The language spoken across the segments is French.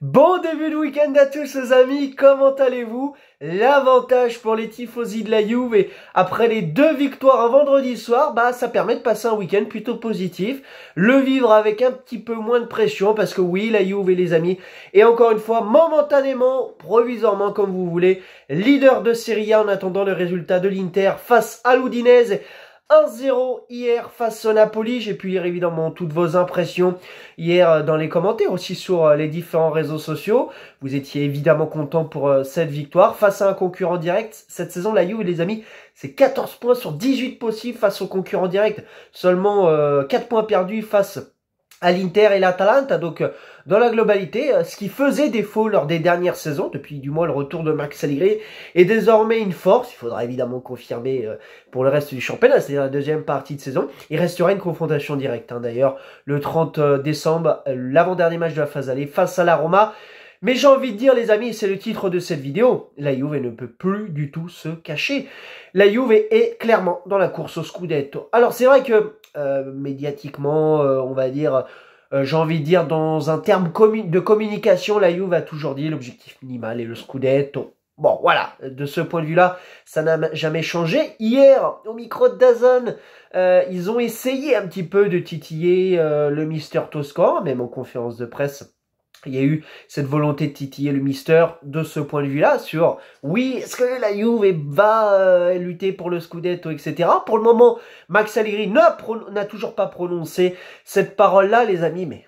Bon début de week-end à tous les amis, comment allez-vous L'avantage pour les tifosi de la Juve, et après les deux victoires un vendredi soir, bah ça permet de passer un week-end plutôt positif, le vivre avec un petit peu moins de pression, parce que oui, la Juve et les amis, et encore une fois, momentanément, provisoirement comme vous voulez, leader de Serie A en attendant le résultat de l'Inter face à l'Udinese, 1-0 hier face au Napoli. J'ai pu lire évidemment toutes vos impressions hier euh, dans les commentaires, aussi sur euh, les différents réseaux sociaux. Vous étiez évidemment content pour euh, cette victoire. Face à un concurrent direct, cette saison, la et les amis, c'est 14 points sur 18 possibles face au concurrent direct. Seulement 4 points perdus face à l'Inter et l'Atalanta. Donc, euh, dans la globalité, euh, ce qui faisait défaut lors des dernières saisons, depuis du moins le retour de Max Allegri, est désormais une force. Il faudra évidemment confirmer euh, pour le reste du championnat, c'est-à-dire la deuxième partie de saison. Il restera une confrontation directe, hein. d'ailleurs, le 30 décembre, l'avant-dernier match de la phase aller face à la Roma. Mais j'ai envie de dire, les amis, c'est le titre de cette vidéo, la Juve ne peut plus du tout se cacher. La Juve est clairement dans la course au Scudetto. Alors c'est vrai que euh, médiatiquement, euh, on va dire, euh, j'ai envie de dire, dans un terme de communication, la Juve a toujours dit l'objectif minimal et le scudetto. Bon, voilà, de ce point de vue-là, ça n'a jamais changé. Hier, au micro de Dazon, ils ont essayé un petit peu de titiller le Mister Toscan, même en conférence de presse il y a eu cette volonté de titiller le Mister de ce point de vue-là sur oui, est-ce que la Juve va euh, lutter pour le Scudetto, etc. Pour le moment, Max Allegri n'a toujours pas prononcé cette parole-là, les amis, mais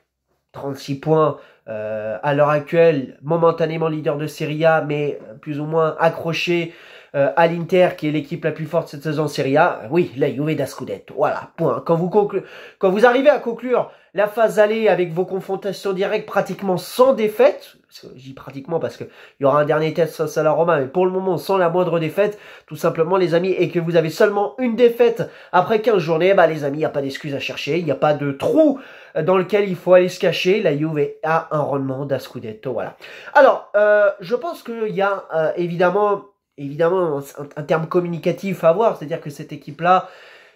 36 points euh, à l'heure actuelle, momentanément leader de Serie A, mais euh, plus ou moins accroché euh, à l'Inter, qui est l'équipe la plus forte cette saison en Serie A, euh, oui, la Juve d'Ascudetto. Voilà, point. Quand vous, Quand vous arrivez à conclure la phase allée avec vos confrontations directes pratiquement sans défaite, je dis pratiquement parce qu'il y aura un dernier test face à la Roma, mais pour le moment sans la moindre défaite, tout simplement les amis, et que vous avez seulement une défaite après 15 journées, bah les amis, il n'y a pas d'excuses à chercher, il n'y a pas de trou dans lequel il faut aller se cacher, la Juve a un rendement d'Ascudetto, voilà. Alors, euh, je pense qu'il y a évidemment évidemment un, terme communicatif à voir, c'est-à-dire que cette équipe-là,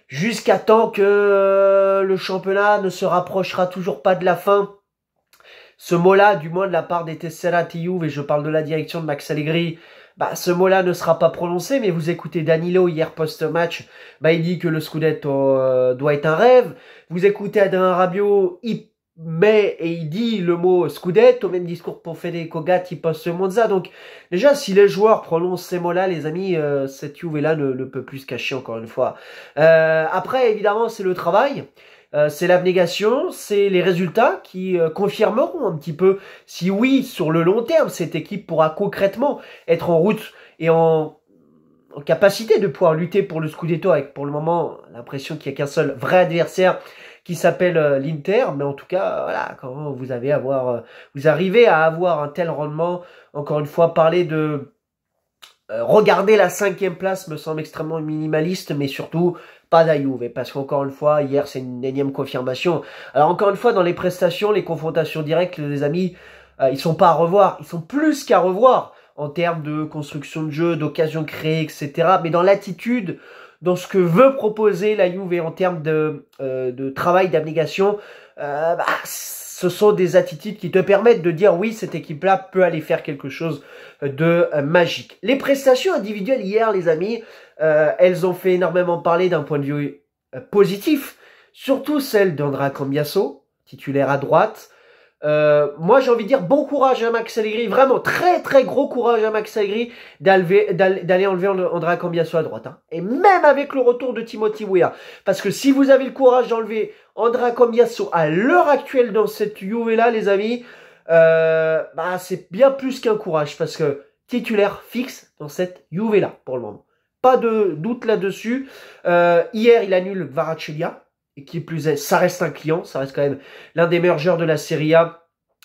jusqu'à temps que euh, le championnat ne se rapprochera toujours pas de la fin, ce mot-là, du moins de la part des Tessera et je parle de la direction de Max Allegri, bah, ce mot-là ne sera pas prononcé, mais vous écoutez Danilo hier post-match, bah, il dit que le Scudetto euh, doit être un rêve. Vous écoutez Adrien Rabiot, il mais, et il dit le mot au même discours pour kogat qui post Monza. Donc, déjà, si les joueurs prononcent ces mots-là, les amis, euh, cette Juve-là ne, peut plus se cacher, encore une fois. Euh, après, évidemment, c'est le travail. Euh, c'est l'abnégation, c'est les résultats qui euh, confirmeront un petit peu si oui, sur le long terme, cette équipe pourra concrètement être en route et en en capacité de pouvoir lutter pour le Scudetto avec pour le moment l'impression qu'il n'y a qu'un seul vrai adversaire qui s'appelle euh, l'Inter, mais en tout cas, voilà, quand vous avez avoir, euh, vous arrivez à avoir un tel rendement, encore une fois, parler de euh, regarder la cinquième place me semble extrêmement minimaliste, mais surtout pas Juve parce qu'encore une fois, hier c'est une énième confirmation. Alors encore une fois, dans les prestations, les confrontations directes, les amis, ils sont pas à revoir, ils sont plus qu'à revoir en termes de construction de jeu, d'occasion créée, etc. Mais dans l'attitude, dans ce que veut proposer la Juve en termes de, euh, travail, d'abnégation, euh, bah, ce sont des attitudes qui te permettent de dire oui, cette équipe-là peut aller faire quelque chose de euh, magique. Les prestations individuelles hier, les amis, elles ont fait énormément parler d'un point de vue positif, surtout celle d'Andra Cambiasso, titulaire à droite, euh, moi, j'ai envie de dire bon courage à Max Allegri, vraiment très très gros courage à Max Allegri d'aller enlever Andrea Cambia à droite. Hein. Et même avec le retour de Timothy Weah. Parce que si vous avez le courage d'enlever Andrea Cambiasso à l'heure actuelle dans cette Juve-là, les amis, euh, bah, c'est bien plus qu'un courage. Parce que titulaire fixe dans cette Juve-là pour le moment. Pas de doute là-dessus. Euh, hier, il annule Varachulia et qui plus est, ça reste un client, ça reste quand même l'un des meilleurs joueurs de la Serie A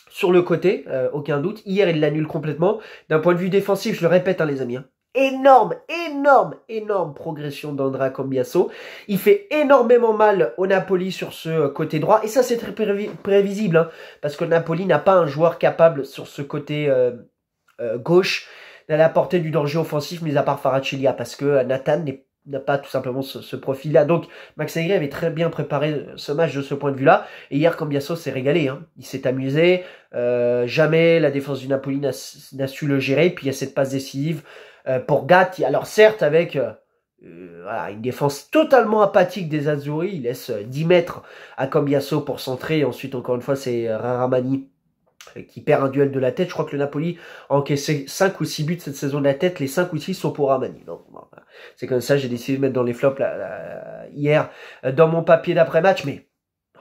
sur le côté, euh, aucun doute. Hier, il l'annule complètement. D'un point de vue défensif, je le répète, hein, les amis, hein. énorme, énorme, énorme progression d'Andra Cambiasso. Il fait énormément mal au Napoli sur ce euh, côté droit. Et ça, c'est très prévisible, hein, parce que Napoli n'a pas un joueur capable sur ce côté euh, gauche d'aller apporter du danger offensif, mis à part Faracilia, parce que Nathan n'est n'a pas tout simplement ce, profil-là. Donc Max Aigret avait très bien préparé ce match de ce point de vue-là. Et hier, Cambiasso s'est régalé. Hein. Il s'est amusé. Euh, jamais la défense du Napoli n'a su le gérer. Puis il y a cette passe décisive euh, pour Gatti. Alors certes, avec euh, une défense totalement apathique des Azzurri. Il laisse 10 mètres à Cambiasso pour centrer. ensuite, encore une fois, c'est Raramani qui perd un duel de la tête. Je crois que le Napoli a encaissé 5 ou 6 buts cette saison de la tête. Les 5 ou 6 sont pour Ramani. Donc c'est comme ça, j'ai décidé de mettre dans les flops là, hier euh, dans mon papier d'après-match, mais bon,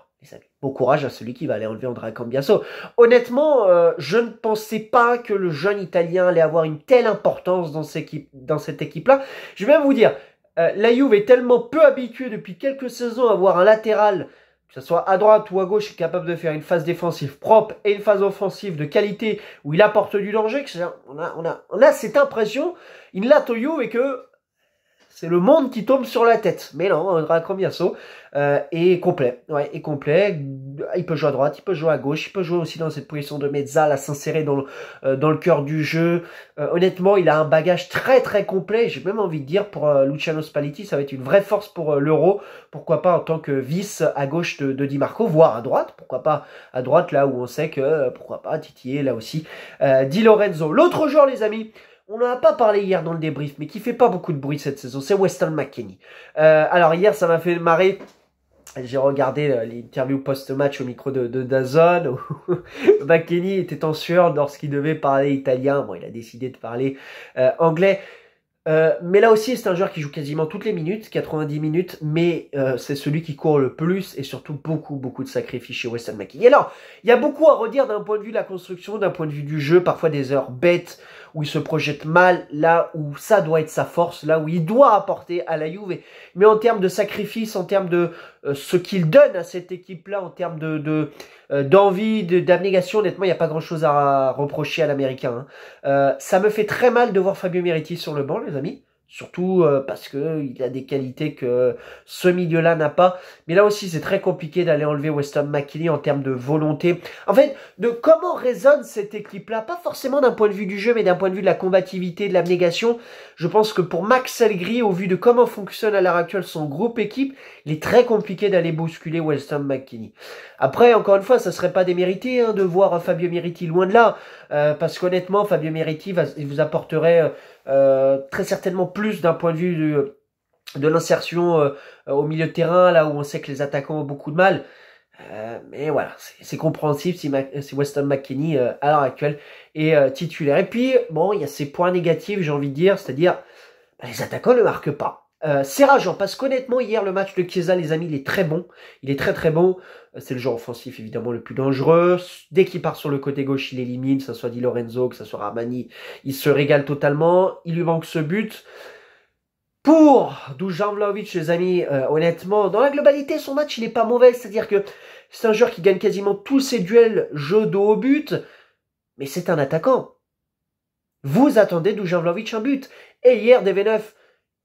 bon courage à celui qui va aller enlever bien Cambiasso. Honnêtement, euh, je ne pensais pas que le jeune Italien allait avoir une telle importance dans, cette équipe, là Je vais même vous dire, euh, la Juve est tellement peu habituée depuis quelques saisons à avoir un latéral que ce soit à droite ou à gauche, capable de faire une phase défensive propre et une phase offensive de qualité où il apporte du danger, on a, on a, on a cette impression, latte la Juve, et que c'est le monde qui tombe sur la tête. Mais non, on Yasso euh, Et complet. Ouais, est complet. Il peut jouer à droite, il peut jouer à gauche, il peut jouer aussi dans cette position de mezza, s'insérer dans, le, euh, dans le cœur du jeu. Euh, honnêtement, il a un bagage très très complet. J'ai même envie de dire pour euh, Luciano Spalletti, ça va être une vraie force pour l'Euro. Pourquoi pas en tant que vice à gauche de, de Di Marco, voire à droite. Pourquoi pas à droite là où on sait que pourquoi pas Titi là aussi. Di Lorenzo. L'autre joueur, les amis on n'en a pas parlé hier dans le débrief, mais qui fait pas beaucoup de bruit cette saison, c'est Weston McKinney. Euh, alors hier, ça m'a fait marrer. J'ai regardé euh, l'interview post-match au micro de, Dazon où McKinney était en sueur lorsqu'il devait parler italien. Bon, il a décidé de parler euh, anglais. mais là aussi, c'est un joueur qui joue quasiment toutes les minutes, 90 minutes, mais c'est celui qui court le plus et surtout beaucoup, beaucoup de sacrifices chez Weston McKinney. Alors, il y a beaucoup à redire d'un point de vue de la construction, d'un point de vue du jeu, parfois des heures bêtes, où il se projette mal, là où ça doit être sa force, là où il doit apporter à la Juve. Mais en termes de sacrifice, en termes de euh, ce qu'il donne à cette équipe-là, en termes de euh, d'envie, de, d'abnégation, honnêtement, il n'y a pas grand-chose à reprocher à l'Américain. Hein. Euh, ça me fait très mal de voir Fabio Meriti sur le banc, les amis. Surtout euh, parce qu'il a des qualités que ce milieu-là n'a pas. Mais là aussi, c'est très compliqué d'aller enlever Weston McKinney en termes de volonté. En fait, de comment résonne cette équipe-là, pas forcément d'un point de vue du jeu, mais d'un point de vue de la combativité, de l'abnégation. Je pense que pour Max Allegri au vu de comment fonctionne à l'heure actuelle son groupe équipe, il est très compliqué d'aller bousculer Weston McKinney. Après, encore une fois, ça serait pas démérité hein, de voir Fabio Meriti loin de là, euh, parce qu'honnêtement, Fabio Meriti vous apporterait euh, très certainement plus plus d'un point de vue de, l'insertion euh, au milieu de terrain, là où on sait que les attaquants ont beaucoup de mal. Euh, mais voilà, c'est compréhensible si, Weston McKinney, euh, à l'heure actuelle, est titulaire. Et puis, bon, il y a ces points négatifs, j'ai envie de dire, c'est-à-dire, bah, les attaquants ne marquent pas. Euh, c'est rageant parce qu'honnêtement hier le match de Chiesa les amis il est très bon, il est très très bon, euh, c'est le joueur offensif évidemment le plus dangereux, dès qu'il part sur le côté gauche il élimine, que ce soit Di Lorenzo, que ce soit Ramani il se régale totalement, il lui manque ce but. Pour Dujan Vlaovic les amis, euh, honnêtement dans la globalité son match il est pas mauvais, c'est-à-dire que c'est un joueur qui gagne quasiment tous ses duels jeu de haut but, mais c'est un attaquant. Vous attendez Dujan Vlaovic un but. Et hier, DV9,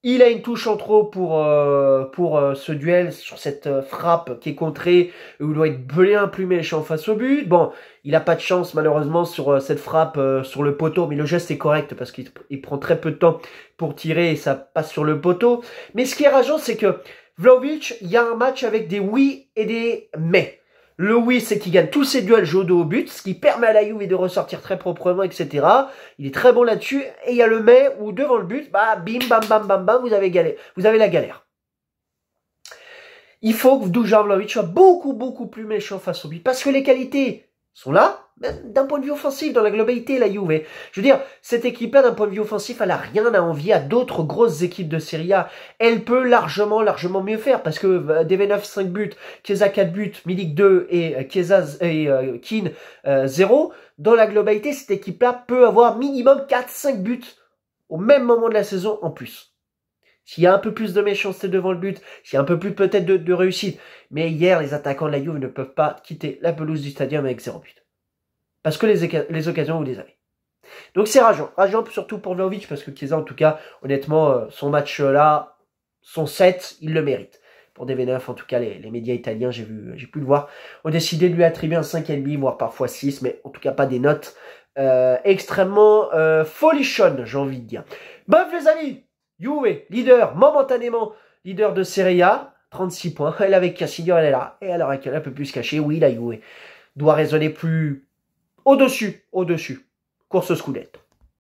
il a une touche en trop pour, euh, pour euh, ce duel sur cette euh, frappe qui est contrée, où il doit être bien plus méchant face au but. Bon, il n'a pas de chance malheureusement sur cette frappe sur le poteau, mais le geste est correct parce qu'il prend très peu de temps pour tirer et ça passe sur le poteau. Mais ce qui est rageant, c'est que Vlaovic, il y a un match avec des oui et des mais oui, c'est qui gagne tous ses duels Jodo au but, ce qui permet à la Juve de ressortir très proprement, etc. Il est très bon là-dessus. Et il y a le mai où devant le but, bah, bim, bam, bam, bam, bam, vous avez, galéré, vous avez la galère. Il faut que Dujan Vlaovic soit beaucoup, beaucoup plus méchant face au but. Parce que les qualités sont là, d'un point de vue offensif, dans la globalité, la Juve. Hein. Je veux dire, cette équipe-là, d'un point de vue offensif, elle a rien à envier à d'autres grosses équipes de Serie A. Elle peut largement, largement mieux faire parce que euh, DV9, 5 buts, Chiesa, 4 buts, Milik, 2 et Chiesa, et euh, 0. Euh, euh, dans la globalité, cette équipe-là peut avoir minimum 4-5 buts au même moment de la saison en plus. S'il y a un peu plus de méchanceté devant le but, s'il y a un peu plus peut-être de, réussite. Mais hier, les attaquants de la Juve ne peuvent pas quitter la pelouse du stadium avec 0 but. Parce que les, occasions, vous les avez. Donc c'est rageant. Rageant surtout pour Vlaovic, parce que Chiesa, en tout cas, honnêtement, euh, son match euh, là, son set, il le mérite. Pour DV9, en tout cas, les, les médias italiens, j'ai vu, j'ai pu le voir, ont décidé de lui attribuer un 5,5, voire parfois 6, mais en tout cas pas des notes euh, extrêmement euh, j'ai envie de dire. Bref, les amis, Juve, leader, momentanément, leader de Serie A, 36 points. Elle avec Cassignon, elle est là. Et alors, elle peut plus se cacher. Oui, la Juve doit raisonner plus au-dessus, au-dessus. Course Scudetto.